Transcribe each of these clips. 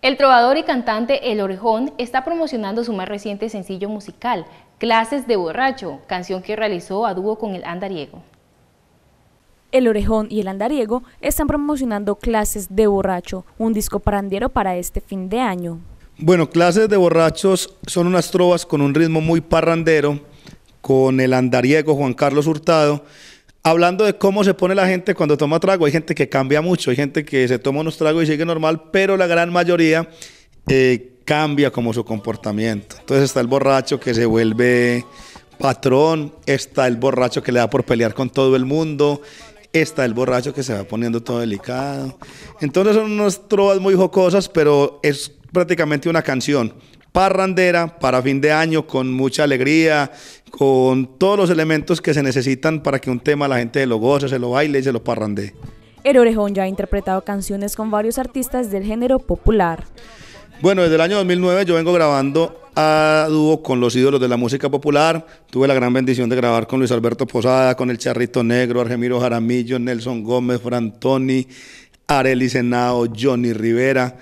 El trovador y cantante El Orejón está promocionando su más reciente sencillo musical, Clases de Borracho, canción que realizó a dúo con el andariego. El Orejón y el Andariego están promocionando Clases de Borracho, un disco parandiero para este fin de año. Bueno, Clases de Borrachos son unas trovas con un ritmo muy parrandero, con el andariego Juan Carlos Hurtado, hablando de cómo se pone la gente cuando toma trago, hay gente que cambia mucho, hay gente que se toma unos tragos y sigue normal, pero la gran mayoría eh, cambia como su comportamiento. Entonces está el borracho que se vuelve patrón, está el borracho que le da por pelear con todo el mundo, está el borracho que se va poniendo todo delicado. Entonces son unas trovas muy jocosas, pero es prácticamente una canción parrandera para fin de año con mucha alegría, con todos los elementos que se necesitan para que un tema la gente lo goce, se lo baile y se lo parrandee. El Orejón ya ha interpretado canciones con varios artistas del género popular. Bueno, desde el año 2009 yo vengo grabando a dúo con los ídolos de la música popular. Tuve la gran bendición de grabar con Luis Alberto Posada, con El Charrito Negro, Argemiro Jaramillo, Nelson Gómez, Fran Frantoni, Arely Senado, Johnny Rivera.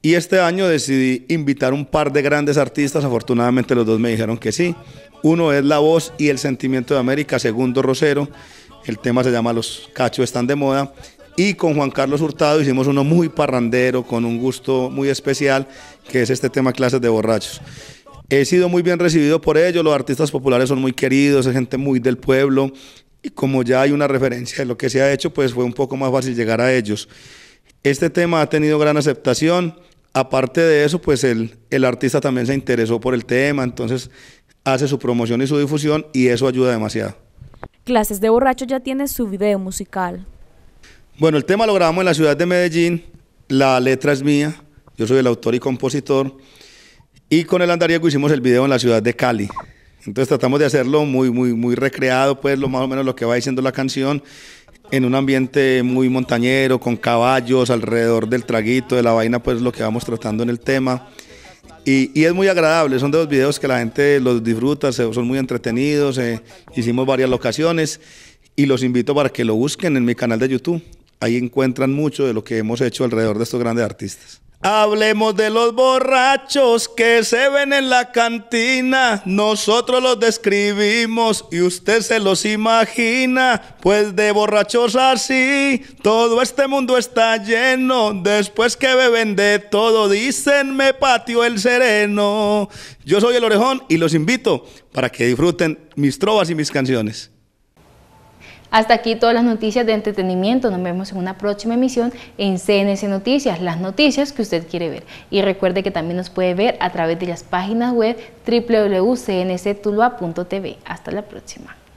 Y este año decidí invitar un par de grandes artistas, afortunadamente los dos me dijeron que sí. Uno es La Voz y El Sentimiento de América, segundo Rosero, el tema se llama Los Cachos están de moda. Y con Juan Carlos Hurtado hicimos uno muy parrandero, con un gusto muy especial, que es este tema Clases de Borrachos. He sido muy bien recibido por ellos, los artistas populares son muy queridos, es gente muy del pueblo, y como ya hay una referencia de lo que se ha hecho, pues fue un poco más fácil llegar a ellos. Este tema ha tenido gran aceptación aparte de eso, pues el, artista también se interesó por el tema, entonces hace su promoción y su difusión y eso ayuda demasiado. Clases de Borracho ya tiene su video musical. Bueno, el tema lo grabamos en la ciudad de Medellín, la letra es mía, yo soy el autor y compositor, y con el andariego hicimos el video en la ciudad de Cali. Entonces tratamos de hacerlo muy, muy, muy recreado, pues lo más o menos lo que va diciendo la canción, en un ambiente muy montañero, con caballos alrededor del traguito, de la vaina, pues lo que vamos tratando en el tema. Y, es muy agradable, son de los videos que la gente los disfruta, son muy entretenidos, eh, hicimos varias locaciones y los invito para que lo busquen en mi canal de YouTube. Ahí encuentran mucho de lo que hemos hecho alrededor de estos grandes artistas. Hablemos de los borrachos que se ven en la cantina. Nosotros los describimos y usted se los imagina. Pues de borrachos así, todo este mundo está lleno. Después que beben de todo, dicen me patio el sereno. Yo soy el orejón y los invito para que disfruten mis trovas y mis canciones. Hasta aquí todas las noticias de entretenimiento. Nos vemos en una próxima emisión en CNC Noticias, las noticias que usted quiere ver. Y recuerde que también nos puede ver a través de las páginas web www.cnctulua.tv. Hasta la próxima.